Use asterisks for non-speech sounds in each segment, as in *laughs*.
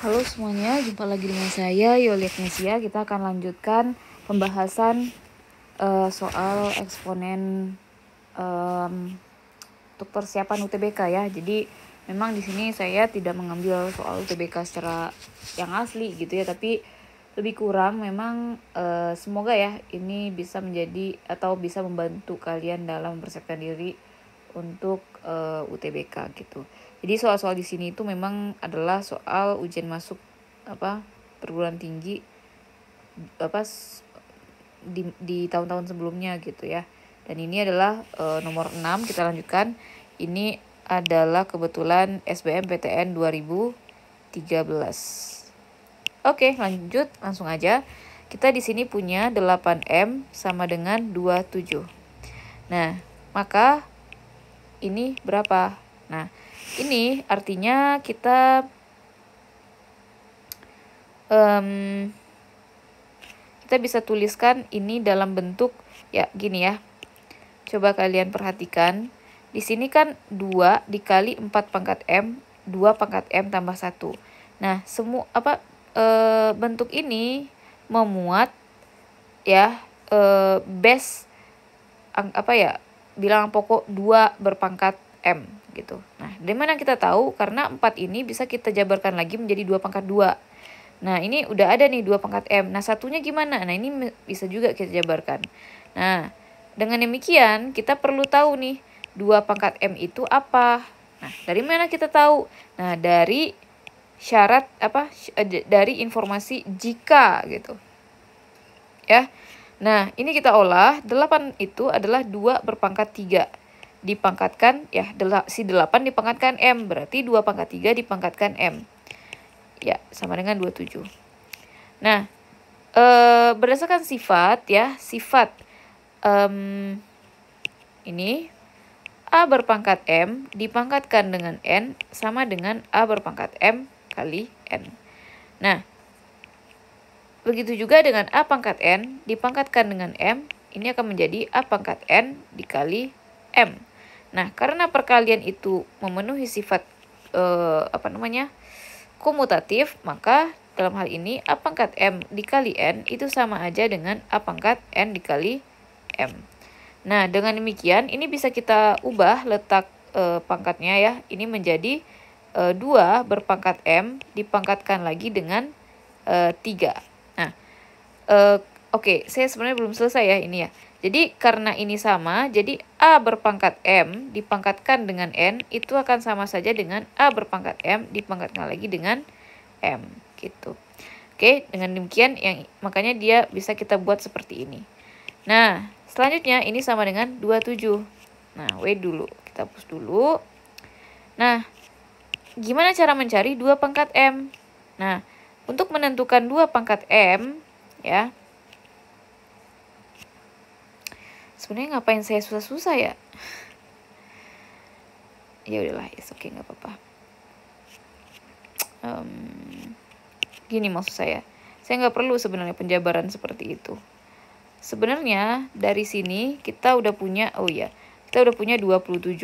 Halo semuanya, jumpa lagi dengan saya Yoli Agnesia. Kita akan lanjutkan pembahasan uh, soal eksponen um, untuk persiapan UTBK ya. Jadi memang di sini saya tidak mengambil soal UTBK secara yang asli gitu ya, tapi lebih kurang memang uh, semoga ya ini bisa menjadi atau bisa membantu kalian dalam mempersiapkan diri untuk uh, eh, UTBK gitu jadi soal-soal di sini itu memang adalah soal ujian masuk apa perguruan tinggi apa di, di tahun-tahun sebelumnya gitu ya dan ini adalah e, nomor 6 kita lanjutkan ini adalah kebetulan SBMPTN 2013 Oke, lanjut langsung aja. Kita di sini punya 8M sama dengan 27. Nah, maka ini berapa? Nah, ini artinya kita um, kita bisa tuliskan ini dalam bentuk ya gini ya coba kalian perhatikan di sini kan 2 dikali 4 pangkat M 2 pangkat M tambah 1 nah semua apa e, bentuk ini memuat ya e, base ang, apa ya bilang pokok 2 berpangkat M gitu. Nah, dari mana kita tahu? Karena 4 ini bisa kita jabarkan lagi menjadi 2 pangkat 2. Nah, ini udah ada nih 2 pangkat M. Nah, satunya gimana? Nah, ini bisa juga kita jabarkan. Nah, dengan demikian kita perlu tahu nih 2 pangkat M itu apa. Nah, dari mana kita tahu? Nah, dari syarat apa eh, dari informasi jika gitu. Ya. Nah, ini kita olah 8 itu adalah dua berpangkat tiga dipangkatkan ya del si 8 dipangkatkan M berarti 2 pangkat 3 dipangkatkan M ya sama dengan 27 nah e, berdasarkan sifat ya sifat um, ini A berpangkat M dipangkatkan dengan N sama dengan A berpangkat M kali N nah begitu juga dengan A pangkat N dipangkatkan dengan M ini akan menjadi A pangkat N dikali M. Nah, karena perkalian itu memenuhi sifat eh, apa namanya? komutatif, maka dalam hal ini A pangkat M dikali N itu sama aja dengan A pangkat N dikali M. Nah, dengan demikian ini bisa kita ubah letak e, pangkatnya ya. Ini menjadi e, eh, 2 berpangkat M dipangkatkan lagi dengan e, eh, 3. Nah, eh oke, okay, saya sebenarnya belum selesai ya ini ya. Jadi karena ini sama, jadi A berpangkat M dipangkatkan dengan N itu akan sama saja dengan A berpangkat M dipangkatkan lagi dengan M gitu. Oke, dengan demikian yang makanya dia bisa kita buat seperti ini. Nah, selanjutnya ini sama dengan 27. Nah, W dulu. Kita hapus dulu. Nah, gimana cara mencari 2 pangkat M? Nah, untuk menentukan 2 pangkat M, ya, sebenarnya ngapain saya susah-susah ya ya udahlah is oke okay, nggak apa-apa um, gini maksud saya saya nggak perlu sebenarnya penjabaran seperti itu sebenarnya dari sini kita udah punya oh ya kita udah punya 27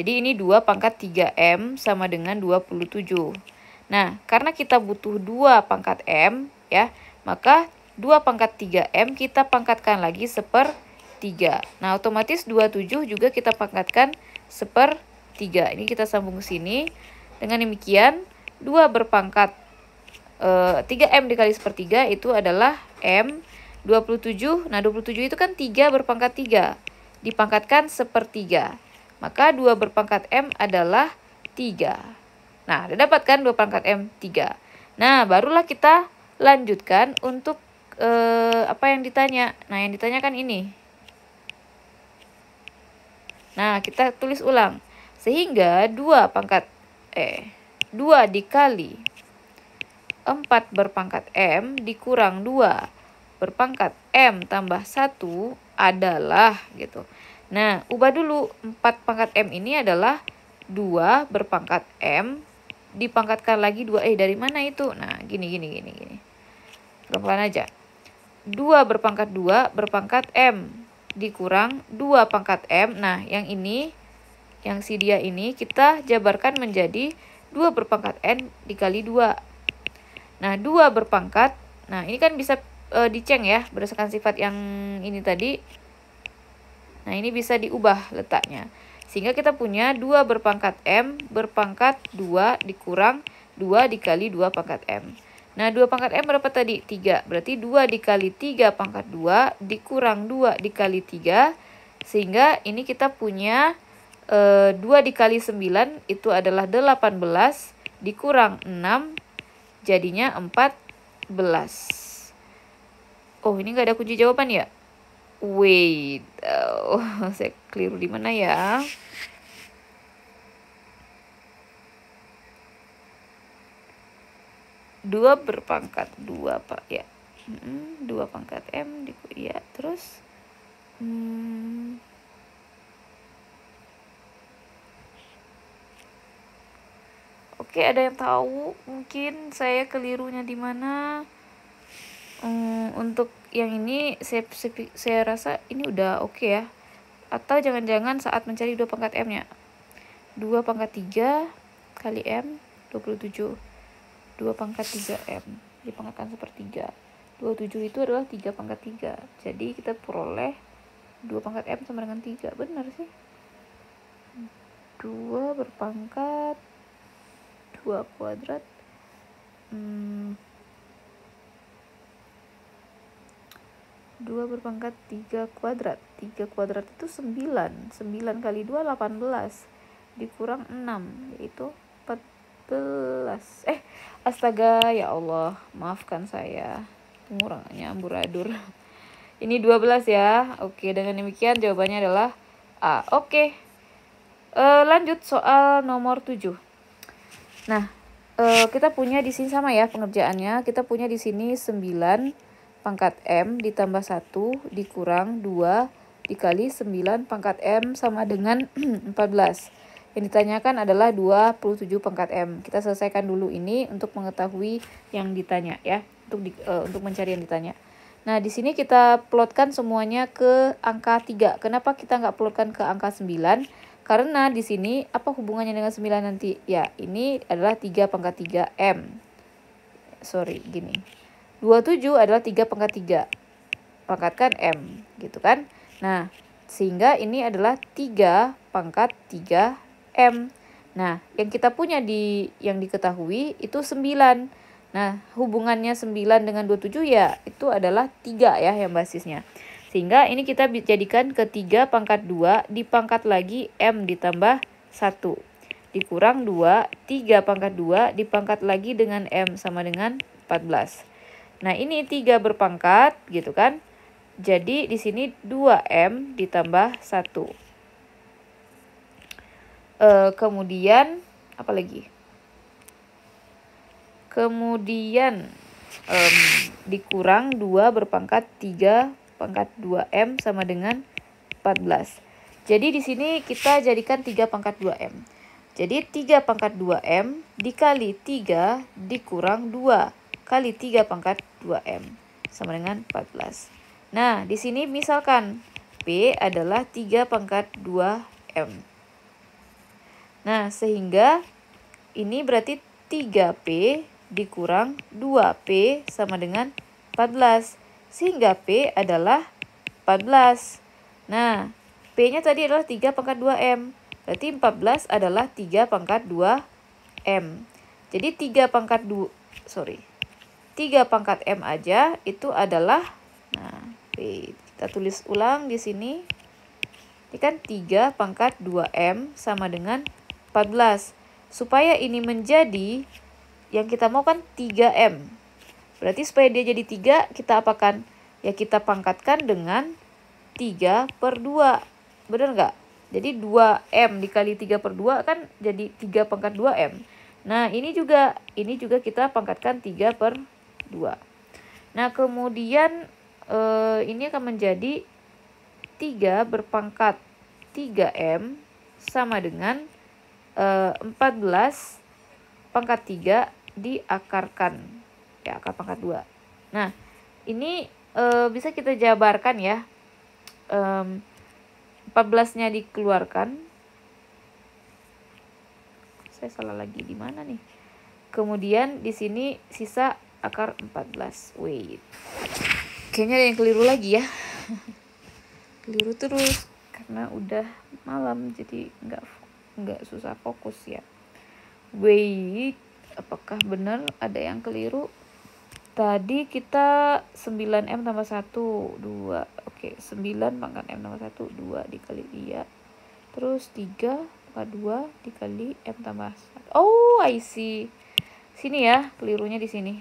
jadi ini 2 pangkat 3M sama dengan 27 nah karena kita butuh 2 pangkat M ya maka 2 pangkat 3M kita pangkatkan lagi seper 3. Nah, otomatis 27 juga kita pangkatkan seper 3. Ini kita sambung ke sini. Dengan demikian, 2 berpangkat e, eh, 3M dikali sepertiga itu adalah M 27. Nah, 27 itu kan 3 berpangkat 3. Dipangkatkan sepertiga. Maka 2 berpangkat M adalah 3. Nah, didapatkan 2 pangkat M 3. Nah, barulah kita lanjutkan untuk e, apa yang ditanya. Nah, yang ditanyakan ini. Nah, kita tulis ulang. Sehingga 2 pangkat E. 2 dikali 4 berpangkat M dikurang 2 berpangkat M tambah 1 adalah gitu. Nah, ubah dulu 4 pangkat M ini adalah 2 berpangkat M dipangkatkan lagi 2 eh dari mana itu? Nah, gini gini gini gini. Pelan-pelan aja. 2 berpangkat 2 berpangkat M dikurang 2 pangkat M. Nah, yang ini, yang si dia ini, kita jabarkan menjadi 2 berpangkat N dikali 2. Nah, 2 berpangkat, nah ini kan bisa e, diceng ya, berdasarkan sifat yang ini tadi. Nah, ini bisa diubah letaknya. Sehingga kita punya 2 berpangkat M berpangkat 2 dikurang 2 dikali 2 pangkat M. Nah, 2 pangkat M berapa tadi? 3. Berarti 2 dikali 3 pangkat 2 dikurang 2 dikali 3. Sehingga ini kita punya e, eh, 2 dikali 9 itu adalah 18 dikurang 6 jadinya 14. Oh, ini nggak ada kunci jawaban ya? Wait, *laughs* oh, saya keliru di mana ya? 2 berpangkat dua Pak ya. Hmm, dua pangkat M di ya terus hmm, Oke, ada yang tahu mungkin saya kelirunya di mana? Hmm, untuk yang ini saya, saya, rasa ini udah oke okay ya. Atau jangan-jangan saat mencari dua pangkat M-nya. dua pangkat tiga kali M 27. 2 pangkat 3M di pangkat dipangkatkan 3 27 itu adalah 3 pangkat 3 jadi kita peroleh 2 pangkat M sama dengan 3 benar sih 2 berpangkat 2 kuadrat hmm, 2 berpangkat 3 kuadrat 3 kuadrat itu 9 9 kali 2 18 dikurang 6 yaitu Eh, astaga ya Allah, maafkan saya. Kurangnya amburadur. Ini 12 ya. Oke, dengan demikian jawabannya adalah A. Oke. E, lanjut soal nomor 7. Nah, e, kita punya di sini sama ya pengerjaannya. Kita punya di sini 9 pangkat M ditambah 1 dikurang 2 dikali 9 pangkat M sama dengan 14. *clears throat* Yang ditanyakan adalah 27 pangkat M. Kita selesaikan dulu ini untuk mengetahui yang ditanya ya, untuk di, uh, untuk mencari yang ditanya. Nah, di sini kita plotkan semuanya ke angka 3. Kenapa kita nggak plotkan ke angka 9? Karena di sini apa hubungannya dengan 9 nanti? Ya, ini adalah 3 pangkat 3 M. Sorry, gini. 27 adalah 3 pangkat 3. Pangkatkan M, gitu kan? Nah, sehingga ini adalah 3 pangkat 3 m. Nah, yang kita punya di yang diketahui itu 9. Nah, hubungannya 9 dengan 27 ya itu adalah 3 ya yang basisnya. Sehingga ini kita jadikan ketiga pangkat 2 dipangkat lagi M ditambah 1. Dikurang 2, 3 pangkat 2 dipangkat lagi dengan M sama dengan 14. Nah, ini 3 berpangkat gitu kan. Jadi di sini 2M ditambah 1 e, kemudian apa lagi kemudian um, dikurang 2 berpangkat 3 pangkat 2M sama dengan 14. Jadi di sini kita jadikan 3 pangkat 2M. Jadi 3 pangkat 2M dikali 3 dikurang 2 kali 3 pangkat 2M sama dengan 14. Nah, di sini misalkan P adalah 3 pangkat 2M. Nah, sehingga ini berarti 3P dikurang 2P sama dengan 14. Sehingga P adalah 14. Nah, P-nya tadi adalah 3 pangkat 2M. Berarti 14 adalah 3 pangkat 2M. Jadi 3 pangkat 2, sorry. 3 pangkat M aja itu adalah, nah, P. Kita tulis ulang di sini. Ini kan 3 pangkat 2M sama dengan 14. 14. Supaya ini menjadi yang kita mau kan 3M. Berarti supaya dia jadi 3, kita apakan? Ya kita pangkatkan dengan 3 per 2. Bener nggak? Jadi 2M dikali 3 per 2 kan jadi 3 pangkat 2M. Nah ini juga, ini juga kita pangkatkan 3 per 2. Nah kemudian eh, ini akan menjadi 3 berpangkat 3M sama dengan 14 eh, pangkat 3 diakarkan ya akar pangkat 2 nah ini e, bisa kita jabarkan ya e, 14 nya dikeluarkan saya salah lagi di mana nih kemudian di sini sisa akar 14 wait kayaknya ada yang keliru lagi ya *laughs* keliru terus karena udah malam jadi nggak nggak susah fokus ya wait apakah benar ada yang keliru tadi kita 9M tambah satu dua oke okay, 9 pangkat M tambah satu dua dikali iya terus tiga pangkat 2 dikali M tambah 1 oh I see sini ya kelirunya di sini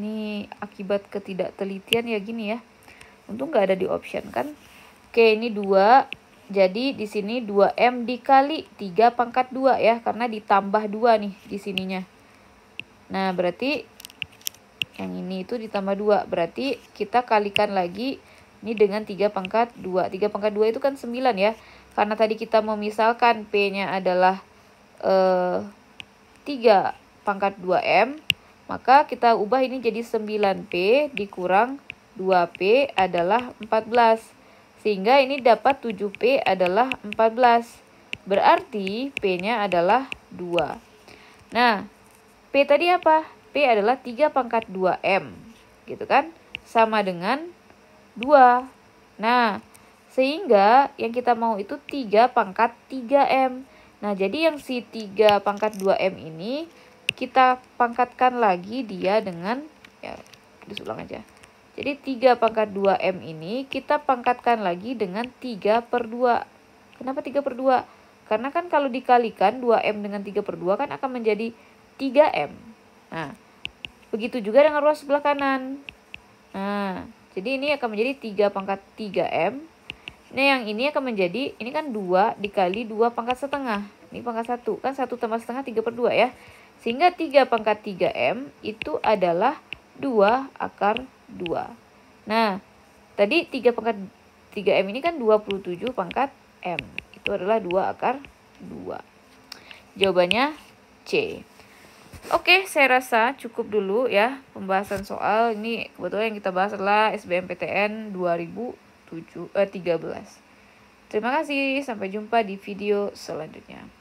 ini akibat ketidaktelitian ya gini ya untung nggak ada di option kan oke ini dua jadi di sini 2M dikali 3 pangkat 2 ya karena ditambah 2 nih di sininya nah berarti yang ini itu ditambah 2 berarti kita kalikan lagi ini dengan 3 pangkat 2 3 pangkat 2 itu kan 9 ya karena tadi kita memisalkan P nya adalah eh, 3 pangkat 2M maka kita ubah ini jadi 9P dikurang 2P adalah 14. Sehingga ini dapat 7P adalah 14. Berarti P-nya adalah 2. Nah, P tadi apa? P adalah 3 pangkat 2M. Gitu kan? Sama dengan 2. Nah, sehingga yang kita mau itu 3 pangkat 3M. Nah, jadi yang si 3 pangkat 2M ini kita pangkatkan lagi dia dengan ya disulang aja jadi 3 pangkat 2M ini kita pangkatkan lagi dengan 3 per 2 kenapa 3 per 2 karena kan kalau dikalikan 2M dengan 3 per 2 kan akan menjadi 3M nah begitu juga dengan ruas sebelah kanan nah jadi ini akan menjadi 3 pangkat 3M Nah yang ini akan menjadi, ini kan 2 dikali 2 pangkat setengah Ini pangkat 1, kan 1 tambah setengah 3 per 2 ya sehingga 3 pangkat 3M itu adalah 2 akar 2. Nah, tadi 3 pangkat 3M ini kan 27 pangkat M. Itu adalah 2 akar 2. Jawabannya C. Oke, saya rasa cukup dulu ya pembahasan soal ini kebetulan yang kita bahas adalah SBMPTN 2013. Eh, Terima kasih, sampai jumpa di video selanjutnya.